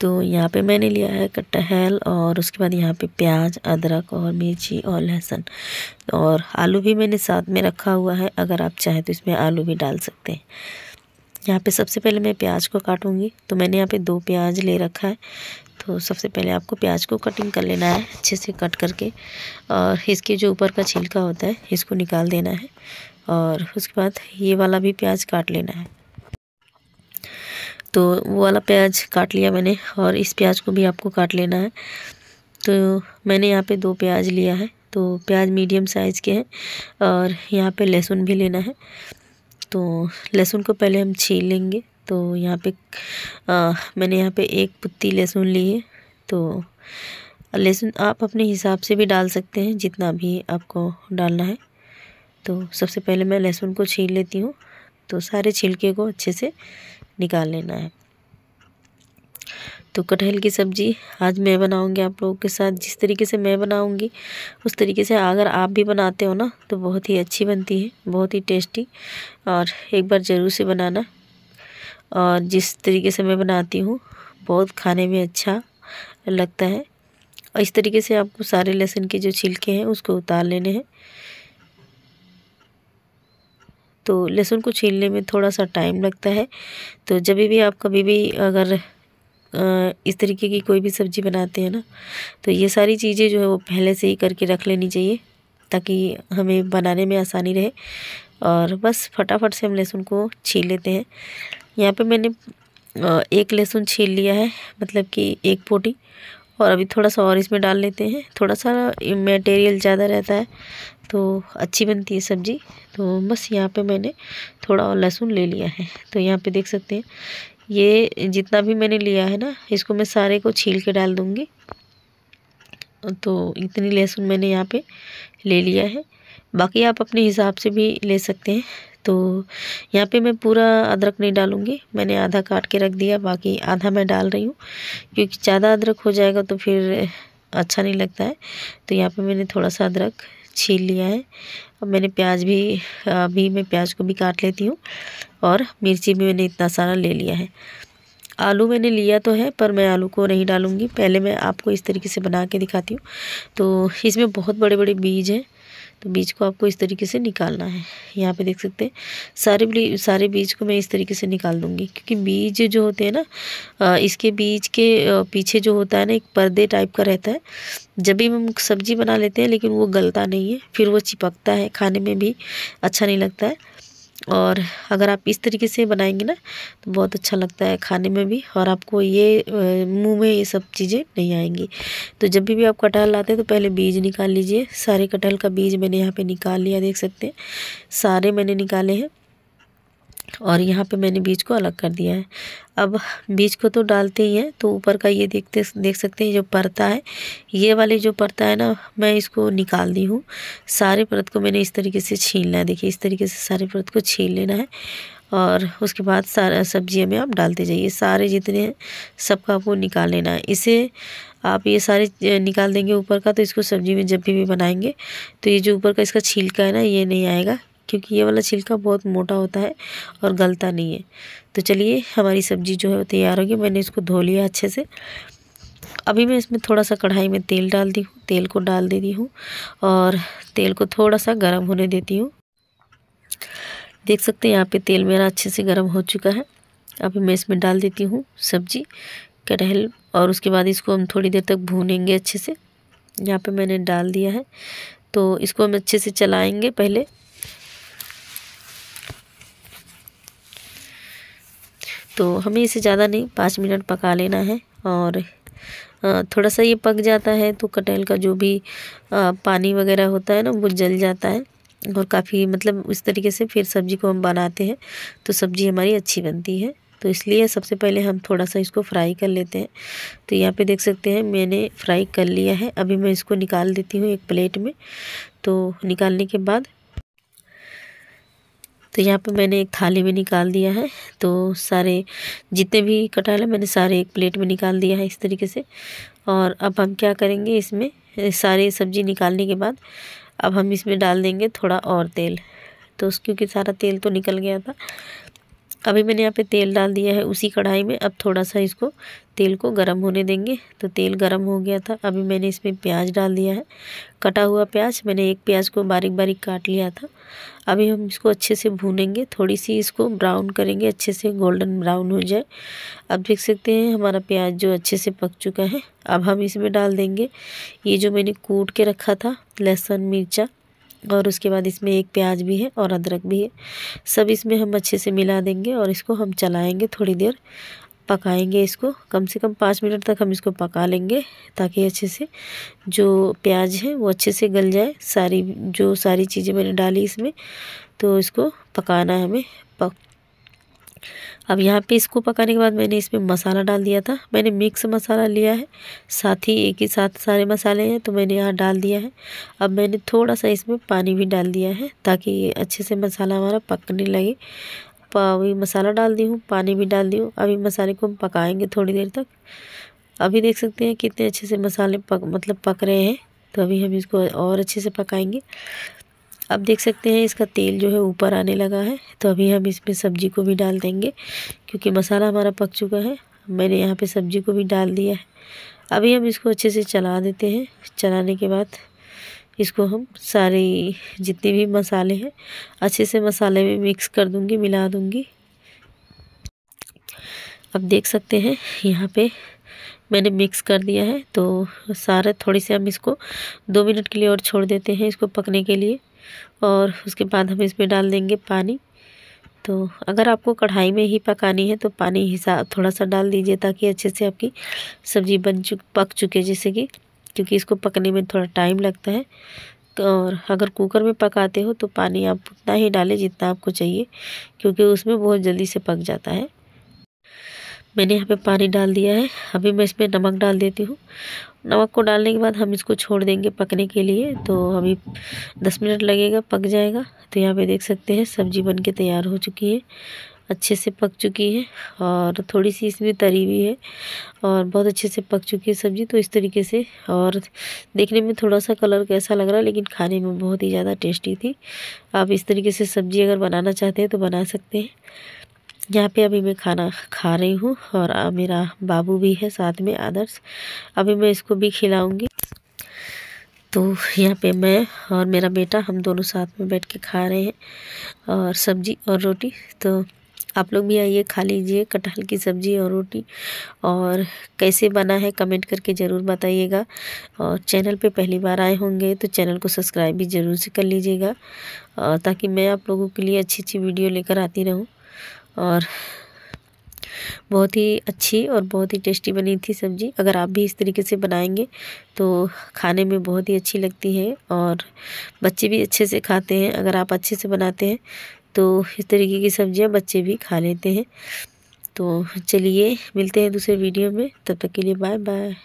तो यहाँ पे मैंने लिया है कटहल और उसके बाद यहाँ पे प्याज अदरक और मिर्ची और लहसुन और आलू भी मैंने साथ में रखा हुआ है अगर आप चाहें तो इसमें आलू भी डाल सकते हैं यहाँ पे सबसे पहले मैं प्याज को काटूंगी तो मैंने यहाँ पे दो प्याज ले रखा है तो सबसे पहले आपको प्याज को कटिंग कर लेना है अच्छे से कट करके और इसके जो ऊपर का छिलका होता है इसको निकाल देना है और उसके बाद ये वाला भी प्याज काट लेना है तो वो वाला प्याज काट लिया मैंने और इस प्याज को भी आपको काट लेना है तो मैंने यहाँ पे दो प्याज लिया है तो प्याज मीडियम साइज़ के हैं और यहाँ पे लहसुन भी लेना है तो लहसुन को पहले हम छील लेंगे तो यहाँ पे आ, मैंने यहाँ पे एक पुत्ती लहसुन ली है तो लहसुन आप अपने हिसाब से भी डाल सकते हैं जितना भी आपको डालना है तो सबसे पहले मैं लहसुन को छील लेती हूँ तो सारे छिलके को अच्छे से निकाल लेना है तो कटहल की सब्ज़ी आज मैं बनाऊंगी आप लोगों के साथ जिस तरीके से मैं बनाऊंगी उस तरीके से अगर आप भी बनाते हो ना तो बहुत ही अच्छी बनती है बहुत ही टेस्टी और एक बार ज़रूर से बनाना और जिस तरीके से मैं बनाती हूँ बहुत खाने में अच्छा लगता है और इस तरीके से आपको सारे लहसुन के जो छिलके हैं उसको उतार लेने हैं तो लहसुन को छीलने में थोड़ा सा टाइम लगता है तो जब भी आप कभी भी अगर इस तरीके की कोई भी सब्ज़ी बनाते हैं ना तो ये सारी चीज़ें जो है वो पहले से ही करके रख लेनी चाहिए ताकि हमें बनाने में आसानी रहे और बस फटाफट से हम लहसुन को छील लेते हैं यहाँ पे मैंने एक लहसुन छील लिया है मतलब कि एक पोटी और अभी थोड़ा सा और इसमें डाल लेते हैं थोड़ा सा मटेरियल ज़्यादा रहता है तो अच्छी बनती है सब्ज़ी तो बस यहाँ पे मैंने थोड़ा और लहसुन ले लिया है तो यहाँ पे देख सकते हैं ये जितना भी मैंने लिया है ना इसको मैं सारे को छील के डाल दूँगी तो इतनी लहसुन मैंने यहाँ पर ले लिया है बाकी आप अपने हिसाब से भी ले सकते हैं तो यहाँ पे मैं पूरा अदरक नहीं डालूँगी मैंने आधा काट के रख दिया बाकी आधा मैं डाल रही हूँ क्योंकि ज़्यादा अदरक हो जाएगा तो फिर अच्छा नहीं लगता है तो यहाँ पे मैंने थोड़ा सा अदरक छील लिया है अब मैंने प्याज भी अभी मैं प्याज को भी काट लेती हूँ और मिर्ची भी मैंने इतना सारा ले लिया है आलू मैंने लिया तो है पर मैं आलू को नहीं डालूँगी पहले मैं आपको इस तरीके से बना के दिखाती हूँ तो इसमें बहुत बड़े बड़े बीज हैं तो बीज को आपको इस तरीके से निकालना है यहाँ पे देख सकते हैं सारे सारे बीज को मैं इस तरीके से निकाल दूँगी क्योंकि बीज जो होते हैं ना इसके बीज के पीछे जो होता है ना एक पर्दे टाइप का रहता है जब भी हम सब्जी बना लेते हैं लेकिन वो गलता नहीं है फिर वो चिपकता है खाने में भी अच्छा नहीं लगता है और अगर आप इस तरीके से बनाएंगे ना तो बहुत अच्छा लगता है खाने में भी और आपको ये मुंह में ये सब चीज़ें नहीं आएंगी तो जब भी, भी आप कटहल लाते हैं तो पहले बीज निकाल लीजिए सारे कटहल का बीज मैंने यहाँ पे निकाल लिया देख सकते हैं सारे मैंने निकाले हैं और यहाँ पे मैंने बीज को अलग कर दिया है अब बीज को तो डालते ही हैं तो ऊपर का ये देखते देख सकते हैं जो परता है ये वाली जो परता है ना मैं इसको निकाल दी हूँ सारे परत को मैंने इस तरीके से छीलना है देखिए इस तरीके से सारे परत को छीन लेना है और उसके बाद सारा सब्जी में आप डालते जाइए सारे जितने हैं सबका आपको निकाल लेना है इसे आप ये सारे निकाल देंगे ऊपर का तो इसको सब्जी में जब भी भी बनाएंगे तो ये जो ऊपर का इसका छिलका है ना ये नहीं आएगा क्योंकि ये वाला छिलका बहुत मोटा होता है और गलता नहीं है तो चलिए हमारी सब्ज़ी जो है तैयार होगी मैंने इसको धो लिया अच्छे से अभी मैं इसमें थोड़ा सा कढ़ाई में तेल डाल दी हूँ तेल को डाल देती हूँ और तेल को थोड़ा सा गर्म होने देती हूँ देख सकते हैं यहाँ पे तेल मेरा अच्छे से गर्म हो चुका है अभी मैं इसमें डाल देती हूँ सब्जी कटहल और उसके बाद इसको हम थोड़ी देर तक भूनेंगे अच्छे से यहाँ पे मैंने डाल दिया है तो इसको हम अच्छे से चलाएंगे पहले तो हमें इसे ज़्यादा नहीं पाँच मिनट पका लेना है और थोड़ा सा ये पक जाता है तो कटहल का जो भी पानी वगैरह होता है ना वो जल जाता है और काफ़ी मतलब इस तरीके से फिर सब्ज़ी को हम बनाते हैं तो सब्ज़ी हमारी अच्छी बनती है तो इसलिए सबसे पहले हम थोड़ा सा इसको फ्राई कर लेते हैं तो यहाँ पे देख सकते हैं मैंने फ्राई कर लिया है अभी मैं इसको निकाल देती हूँ एक प्लेट में तो निकालने के बाद तो यहाँ पे मैंने एक थाली में निकाल दिया है तो सारे जितने भी कटहल है मैंने सारे एक प्लेट में निकाल दिया है इस तरीके से और अब हम क्या करेंगे इसमें सारी सब्ज़ी निकालने के बाद अब हम इसमें डाल देंगे थोड़ा और तेल तो क्योंकि सारा तेल तो निकल गया था अभी मैंने यहाँ पे तेल डाल दिया है उसी कढ़ाई में अब थोड़ा सा इसको तेल को गर्म होने देंगे तो तेल गर्म हो गया था अभी मैंने इसमें प्याज डाल दिया है कटा हुआ प्याज मैंने एक प्याज को बारीक बारीक काट लिया था अभी हम इसको अच्छे से भूनेंगे थोड़ी सी इसको ब्राउन करेंगे अच्छे से गोल्डन ब्राउन हो जाए अब देख सकते हैं हमारा प्याज जो अच्छे से पक चुका है अब हम इसमें डाल देंगे ये जो मैंने कूट के रखा था लहसुन मिर्चा और उसके बाद इसमें एक प्याज भी है और अदरक भी है सब इसमें हम अच्छे से मिला देंगे और इसको हम चलाएंगे थोड़ी देर पकाएंगे इसको कम से कम पाँच मिनट तक हम इसको पका लेंगे ताकि अच्छे से जो प्याज है वो अच्छे से गल जाए सारी जो सारी चीज़ें मैंने डाली इसमें तो इसको पकाना है हमें पक अब यहाँ पे इसको पकाने के बाद मैंने इसमें मसाला डाल दिया था मैंने मिक्स मसाला लिया है साथ ही एक ही साथ सारे मसाले हैं तो मैंने यहाँ डाल दिया है अब मैंने थोड़ा सा इसमें पानी भी डाल दिया है ताकि अच्छे से मसाला हमारा पकने लगे अभी मसाला डाल दी हूँ पानी भी डाल दी हूँ अभी मसाले को हम पकाएँगे थोड़ी देर तक अभी देख सकते हैं कितने अच्छे से मसाले पक मतलब पक रहे हैं तो अभी हम इसको और अच्छे से पकाएंगे आप देख सकते हैं इसका तेल जो है ऊपर आने लगा है तो अभी हम इसमें सब्जी को भी डाल देंगे क्योंकि मसाला हमारा पक चुका है मैंने यहाँ पे सब्जी को भी डाल दिया है अभी हम इसको अच्छे से चला देते हैं चलाने के बाद इसको हम सारे जितने भी मसाले हैं अच्छे से मसाले में मिक्स कर दूँगी मिला दूँगी अब देख सकते हैं यहाँ पे मैंने मिक्स कर दिया है तो सारा थोड़ी से हम इसको दो मिनट के लिए और छोड़ देते हैं इसको पकने के लिए और उसके बाद हम इसमें डाल देंगे पानी तो अगर आपको कढ़ाई में ही पकानी है तो पानी हिसाब थोड़ा सा डाल दीजिए ताकि अच्छे से आपकी सब्ज़ी बन चुक पक चुके जैसे कि क्योंकि इसको पकने में थोड़ा टाइम लगता है और अगर कुकर में पकाते हो तो पानी आप उतना ही डालें जितना आपको चाहिए क्योंकि उसमें बहुत जल्दी से पक जाता है मैंने यहाँ पे पानी डाल दिया है अभी मैं इसमें नमक डाल देती हूँ नमक को डालने के बाद हम इसको छोड़ देंगे पकने के लिए तो अभी दस मिनट लगेगा पक जाएगा तो यहाँ पे देख सकते हैं सब्ज़ी बन के तैयार हो चुकी है अच्छे से पक चुकी है और थोड़ी सी इसमें तरी भी है और बहुत अच्छे से पक चुकी है सब्ज़ी तो इस तरीके से और देखने में थोड़ा सा कलर कैसा लग रहा है लेकिन खाने में बहुत ही ज़्यादा टेस्टी थी आप इस तरीके से सब्ज़ी अगर बनाना चाहते हैं तो बना सकते हैं यहाँ पे अभी मैं खाना खा रही हूँ और मेरा बाबू भी है साथ में आदर्श अभी मैं इसको भी खिलाऊंगी तो यहाँ पे मैं और मेरा बेटा हम दोनों साथ में बैठ के खा रहे हैं और सब्जी और रोटी तो आप लोग भी आइए खा लीजिए कटहल की सब्ज़ी और रोटी और कैसे बना है कमेंट करके ज़रूर बताइएगा और चैनल पे पहली बार आए होंगे तो चैनल को सब्सक्राइब भी ज़रूर से कर लीजिएगा ताकि मैं आप लोगों के लिए अच्छी अच्छी वीडियो लेकर आती रहूँ और बहुत ही अच्छी और बहुत ही टेस्टी बनी थी सब्ज़ी अगर आप भी इस तरीके से बनाएंगे तो खाने में बहुत ही अच्छी लगती है और बच्चे भी अच्छे से खाते हैं अगर आप अच्छे से बनाते हैं तो इस तरीके की सब्ज़ियाँ बच्चे भी खा लेते हैं तो चलिए मिलते हैं दूसरे वीडियो में तब तक के लिए बाय बाय